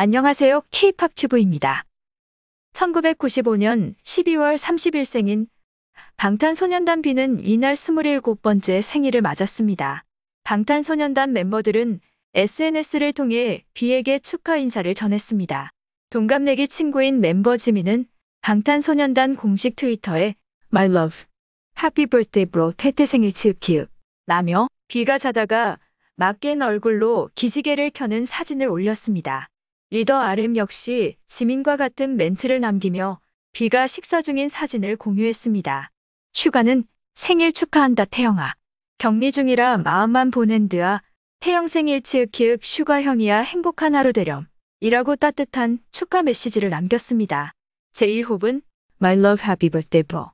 안녕하세요. 케이팝 튜브입니다. 1995년 12월 30일 생인 방탄소년단 B는 이날 27번째 생일을 맞았습니다. 방탄소년단 멤버들은 SNS를 통해 비에게 축하 인사를 전했습니다. 동갑내기 친구인 멤버 지민은 방탄소년단 공식 트위터에 My love, happy birthday bro, 태태 생일 칠키읔 라며 비가 자다가 맡긴 얼굴로 기지개를 켜는 사진을 올렸습니다. 리더 RM 역시 지민과 같은 멘트를 남기며 비가 식사 중인 사진을 공유했습니다. 추가는 생일 축하한다 태영아. 격리 중이라 마음만 보낸 듯아 태영 생일 츠윽키윽 슈가 형이야 행복한 하루 되렴. 이라고 따뜻한 축하 메시지를 남겼습니다. 제1호분 My love happy birthday bro.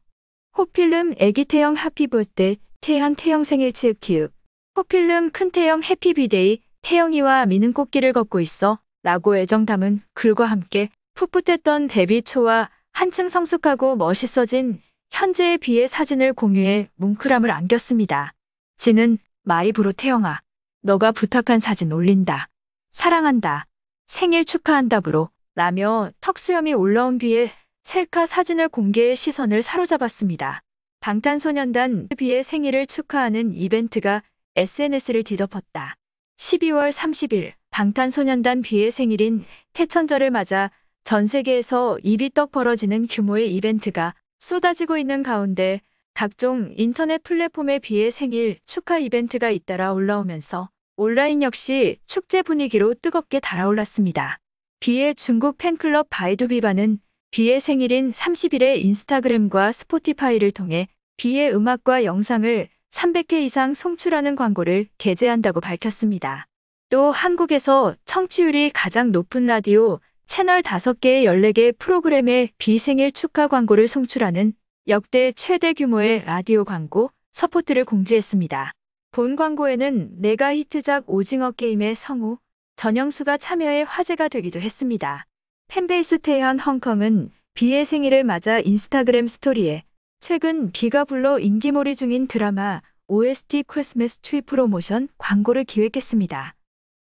호필름 애기 태영 happy birthday 태한 태영 생일 츠윽키윽 호필름 큰 태영 해피 비데이 태영이와 미는 꽃길을 걷고 있어 라고 애정담은 글과 함께 풋풋했던 데뷔 초와 한층 성숙하고 멋있어진 현재에 비해 사진을 공유해 뭉클함을 안겼습니다. 지는 마이브로 태영아. 너가 부탁한 사진 올린다. 사랑한다. 생일 축하한답으로 라며 턱수염이 올라온 뒤에 셀카 사진을 공개해 시선을 사로잡았습니다. 방탄소년단 비의 생일을 축하하는 이벤트가 SNS를 뒤덮었다. 12월 30일 방탄소년단 비의 생일인 태천절을 맞아 전 세계에서 입이 떡 벌어지는 규모의 이벤트가 쏟아지고 있는 가운데 각종 인터넷 플랫폼에 비의 생일 축하 이벤트가 잇따라 올라오면서 온라인 역시 축제 분위기로 뜨겁게 달아올랐습니다. 비의 중국 팬클럽 바이두비바는 비의 생일인 30일에 인스타그램과 스포티파이를 통해 비의 음악과 영상을 3 0 0개 이상 송출하는 광고를 게재한다고 밝혔습니다. 또 한국에서 청취율이 가장 높은 라디오 채널 5개의 14개 프로그램에 비생일 축하 광고를 송출하는 역대 최대 규모의 라디오 광고 서포트를 공지했습니다. 본 광고에는 내가 히트작 오징어 게임의 성우 전영수가 참여해 화제가 되기도 했습니다. 팬베이스 태연 헝컹은 비의 생일을 맞아 인스타그램 스토리에 최근 비가 불러 인기몰이 중인 드라마 OST 크리스마스 트리 프로모션 광고를 기획했습니다.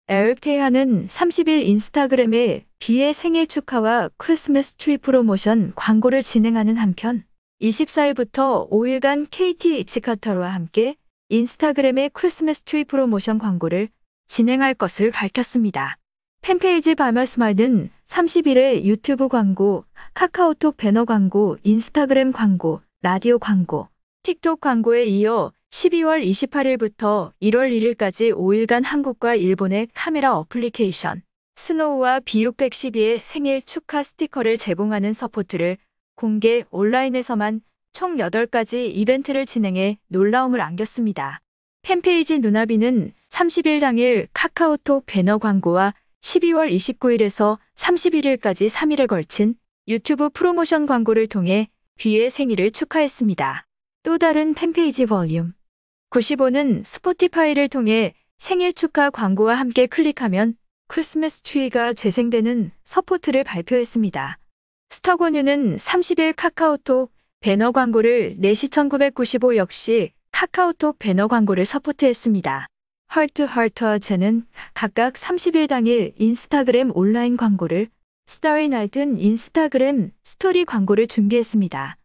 엘테아는 30일 인스타그램에 비의 생일 축하와 크리스마스 트리 프로모션 광고를 진행하는 한편 24일부터 5일간 KT 이치카터와 함께 인스타그램의 크리스마스 트리 프로모션 광고를 진행할 것을 밝혔습니다. 팬페이지 바마스마는 30일에 유튜브 광고, 카카오톡 배너 광고, 인스타그램 광고, 라디오 광고, 틱톡 광고에 이어 12월 28일부터 1월 1일까지 5일간 한국과 일본의 카메라 어플리케이션 스노우와 B612의 생일 축하 스티커를 제공하는 서포트를 공개 온라인에서만 총 8가지 이벤트를 진행해 놀라움을 안겼습니다. 팬페이지 누나비는 30일 당일 카카오톡 배너 광고와 12월 29일에서 31일까지 3일에 걸친 유튜브 프로모션 광고를 통해 귀의 생일을 축하했습니다. 또 다른 팬페이지 볼륨 95는 스포티파이를 통해 생일 축하 광고와 함께 클릭하면 크리스마스 트리가 재생되는 서포트를 발표했습니다. 스타고뉴는 30일 카카오톡 배너 광고를 4시 1995 역시 카카오톡 배너 광고를 서포트했습니다. 헐트 헐트와 제는 각각 30일 당일 인스타그램 온라인 광고를 스타리 나이튼 인스타그램 스토리 광고를 준비했습니다.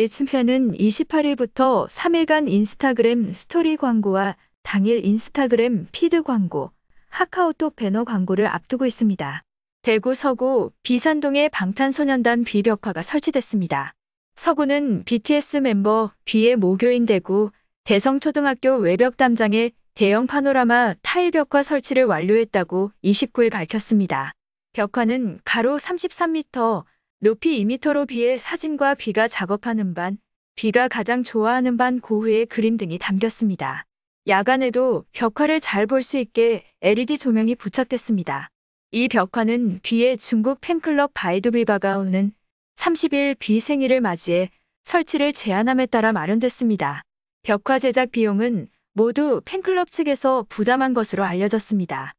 1층편은 28일부터 3일간 인스타그램 스토리 광고와 당일 인스타그램 피드 광고, 카카오톡 배너 광고를 앞두고 있습니다. 대구 서구 비산동에 방탄소년단 비벽화가 설치됐습니다. 서구는 BTS 멤버 B의 모교인 대구 대성초등학교 외벽 담장에 대형 파노라마 타일 벽화 설치를 완료했다고 29일 밝혔습니다. 벽화는 가로 33m, 높이 2m로 비해 사진과 비가 작업하는 반, 비가 가장 좋아하는 반 고흐의 그림 등이 담겼습니다. 야간에도 벽화를 잘 볼 수 있게 LED 조명이 부착됐습니다. 이 벽화는 비에 중국 팬클럽 바이두빌바가 오는 30일 비 생일을 맞이해 설치를 제한함에 따라 마련됐습니다. 벽화 제작 비용은 모두 팬클럽 측에서 부담한 것으로 알려졌습니다.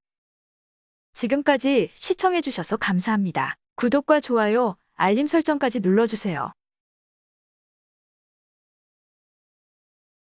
지금까지 시청해주셔서 감사합니다. 구독과 좋아요, 알림 설정까지 눌러주세요.